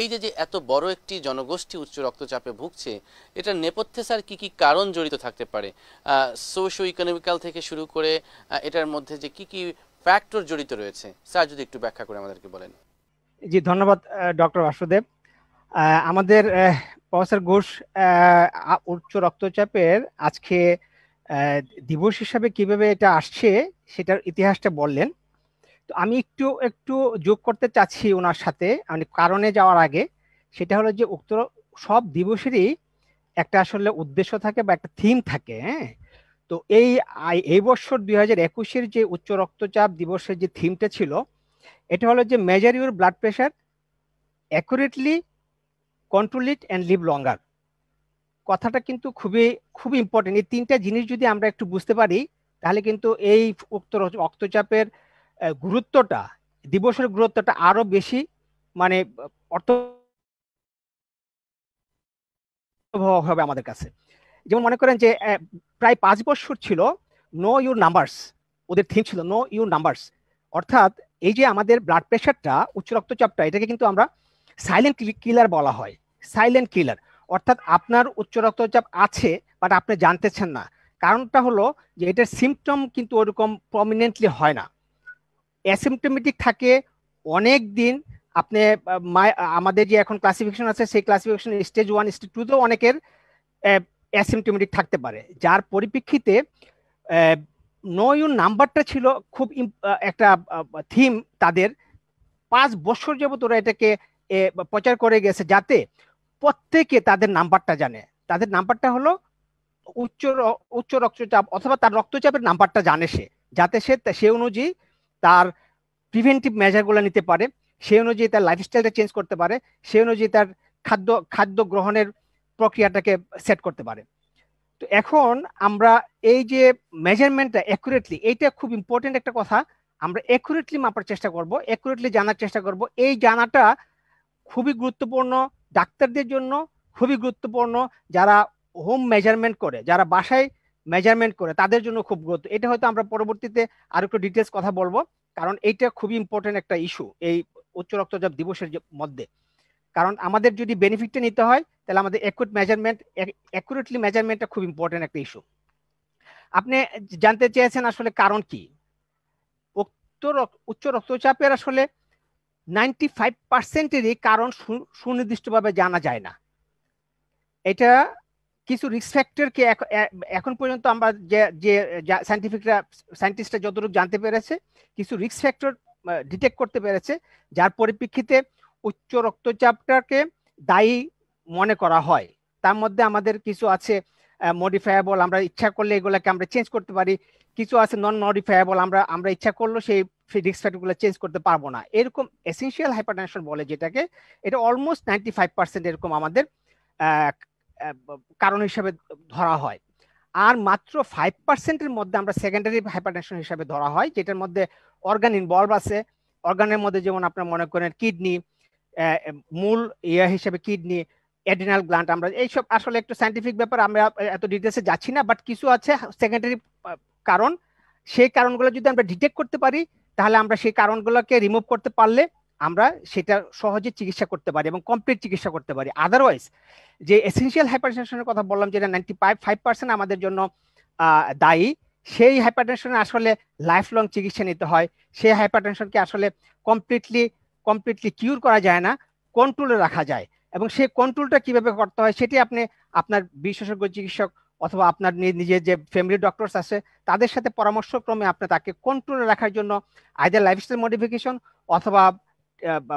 এই যে যে এত বড় একটি জনগোষ্ঠী উচ্চ রক্তচাপে ভুগছে এটার নেপথ্যে স্যার কী কী কারণ জড়িত থাকতে পারে সোশো ইকোনমিক্যাল থেকে শুরু করে এটার মধ্যে যে কি কি ফ্যাক্টর জড়িত রয়েছে স্যার যদি একটু ব্যাখ্যা করে আমাদেরকে বলেন জি ধন্যবাদ ডক্টর বাসুদেব আমাদের প্রফেসর ঘোষ উচ্চ রক্তচাপের আজকে দিবস হিসাবে কিভাবে এটা আসছে সেটার ইতিহাসটা বললেন আমি একটু একটু যোগ করতে চাচ্ছি ওনার সাথে মানে কারণে যাওয়ার আগে সেটা হলো যে উক্ত সব দিবসেরই একটা আসলে উদ্দেশ্য থাকে বা একটা থিম থাকে হ্যাঁ তো এই এই বছর দুই হাজার একুশের যে উচ্চ রক্তচাপ দিবসের যে থিমটা ছিল এটা হলো যে measure your blood pressure accurately control it and live longer কথাটা কিন্তু খুবই খুবই ইম্পর্টেন্ট এই তিনটা জিনিস যদি আমরা একটু বুঝতে পারি তাহলে কিন্তু এই উক্ত রক্তচাপের গুরুত্বটা দিবসের গুরুত্বটা আরো বেশি মানে অর্থ হবে আমাদের কাছে যেমন মনে করেন যে প্রায় পাঁচ বছর ছিল নো ইউর নাম্বারস ওদের থিম ছিল নো ইউর নাম্বারস অর্থাৎ এই যে আমাদের ব্লাড প্রেশারটা উচ্চ রক্তচাপটা এটাকে কিন্তু আমরা সাইলেন্ট কিলার বলা হয় সাইলেন্ট কিলার অর্থাৎ আপনার উচ্চ রক্তচাপ আছে বাট আপনি জানতেছেন না কারণটা হলো যে এটার সিমটম কিন্তু ওরকম প্রমিনেন্টলি হয় না অ্যাসিমটোমেটিক থাকে অনেক দিন আপনি আমাদের যে এখন ক্লাসিফিকেশন আছে সেই classification stage one stage two তো অনেকের অ্যাসিমটোমেটিক থাকতে পারে যার পরিপ্রেক্ষিতে নো ইউ নাম্বারটা ছিল খুব একটা থিম তাদের পাঁচ বছর যাবত ওরা এটাকে প্রচার করে গেছে যাতে প্রত্যেকে তাদের নাম্বারটা জানে তাদের নাম্বারটা হলো উচ্চ উচ্চ রক্তচাপ অথবা তার রক্তচাপের নাম্বারটা জানে সে যাতে সে সে অনুযায়ী তার প্রিভেন্টিভ মেজারগুলো নিতে পারে সেই অনুযায়ী তার লাইফস্টাইলটা চেঞ্জ করতে পারে সেই অনুযায়ী তার খাদ্য খাদ্য গ্রহণের প্রক্রিয়াটাকে সেট করতে পারে তো এখন আমরা এই যে মেজারমেন্টটা অ্যাকুরেটলি এইটা খুব ইম্পর্টেন্ট একটা কথা আমরা অ্যাকুরেটলি মাপার চেষ্টা করব অ্যাকুরেটলি জানার চেষ্টা করব এই জানাটা খুবই গুরুত্বপূর্ণ ডাক্তারদের জন্য খুবই গুরুত্বপূর্ণ যারা হোম মেজারমেন্ট করে যারা বাসায় মেজারমেন্ট করে তাদের জন্য খুব গুরুত্ব এটা হয়তো আমরা পরবর্তীতে আর একটু ডিটেলস কথা বলবো কারণ এইটা খুবই ইম্পর্টেন্ট একটা ইস্যু এই উচ্চ রক্তচাপ দিবসের মধ্যে কারণ আমাদের যদি বেনিফিটটা নিতে হয় তাহলে আমাদের অ্যাকুট মেজারমেন্ট অ্যাকুরেটলি মেজারমেন্টটা খুব ইম্পর্টেন্ট একটা ইস্যু আপনি জানতে চেয়েছেন আসলে কারণ কি উক্ত উচ্চ রক্তচাপের আসলে নাইনটি ফাইভ পার্সেন্টেরই কারণ সুনির্দিষ্টভাবে জানা যায় না এটা কিছু রিস্ক ফ্যাক্টরকে এখন পর্যন্ত আমরা যে যে সাইন্টিফিকরা সাইন্টিস্টরা যতটুকু জানতে পেরেছে কিছু রিস্ক ফ্যাক্টর ডিটেক্ট করতে পেরেছে যার পরিপ্রেক্ষিতে উচ্চ রক্তচাপটাকে দায়ী মনে করা হয় তার মধ্যে আমাদের কিছু আছে মডিফায়াবল আমরা ইচ্ছা করলে এগুলোকে আমরা চেঞ্জ করতে পারি কিছু আছে নন মডিফায়াবল আমরা আমরা ইচ্ছা করলেও সেই রিক্স ফ্যাক্টরগুলো চেঞ্জ করতে পারবো না এরকম এসেন্সিয়াল হাইপারটেনশন বলে যেটাকে এটা অলমোস্ট নাইনটি ফাইভ পার্সেন্ট এরকম আমাদের কারণ হিসাবে ধরা হয় আর মাত্র ফাইভ পার্সেন্টের মধ্যে আমরা সেকেন্ডারি হাইপারটেনশন হিসাবে ধরা হয় যেটার মধ্যে অর্গান ইনভলভ আছে অর্গানের মধ্যে যেমন আপনার মনে করেন কিডনি মূল ইয়া হিসেবে কিডনি অ্যাডিনাল গ্ল্যান্ড আমরা এইসব আসলে একটু সাইন্টিফিক ব্যাপার আমরা এত ডিটেলসে যাচ্ছি না বাট কিছু আছে সেকেন্ডারি কারণ সেই কারণগুলো যদি আমরা ডিটেক্ট করতে পারি তাহলে আমরা সেই কারণগুলোকে রিমুভ করতে পারলে আমরা সেটা সহজে চিকিৎসা করতে পারি এবং কমপ্লিট চিকিৎসা করতে পারি আদারওয়াইজ যে এসেন্সিয়াল হাইপারটেনশনের কথা বললাম যেটা নাইনটি ফাইভ পার্সেন্ট আমাদের জন্য দায়ী সেই হাইপারটেনশনে আসলে লাইফ লং চিকিৎসা নিতে হয় সেই হাইপারটেনশনকে আসলে কমপ্লিটলি কমপ্লিটলি কিউর করা যায় না কন্ট্রোলে রাখা যায় এবং সেই কন্ট্রোলটা কিভাবে করতে হয় সেটি আপনি আপনার বিশেষজ্ঞ চিকিৎসক অথবা আপনার নিজের যে ফ্যামিলি ডক্টরস আছে তাদের সাথে পরামর্শক্রমে আপনি তাকে কন্ট্রোলে রাখার জন্য আইদার লাইফস্টাইল মডিফিকেশন অথবা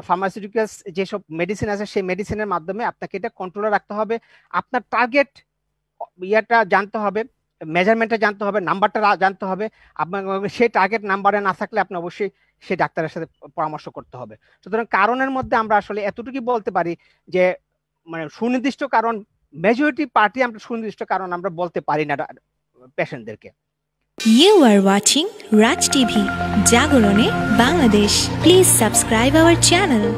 ফার্মাসিউটিক্যালস যেসব মেডিসিন আছে সেই মেডিসিনের মাধ্যমে আপনাকে এটা কন্ট্রোলে রাখতে হবে আপনার টার্গেট ইয়াটা জানতে হবে মেজারমেন্টটা জানতে হবে নাম্বারটা জানতে হবে আপনার সেই টার্গেট নাম্বারে না থাকলে আপনি অবশ্যই সেই ডাক্তারের সাথে পরামর্শ করতে হবে সুতরাং কারণের মধ্যে আমরা আসলে এতটুকুই বলতে পারি যে মানে সুনির্দিষ্ট কারণ মেজরিটি পার্টি আমরা সুনির্দিষ্ট কারণ আমরা বলতে পারি না পেশেন্টদেরকে You are watching Raj TV, Jagorone, Bangladesh. Please subscribe our channel.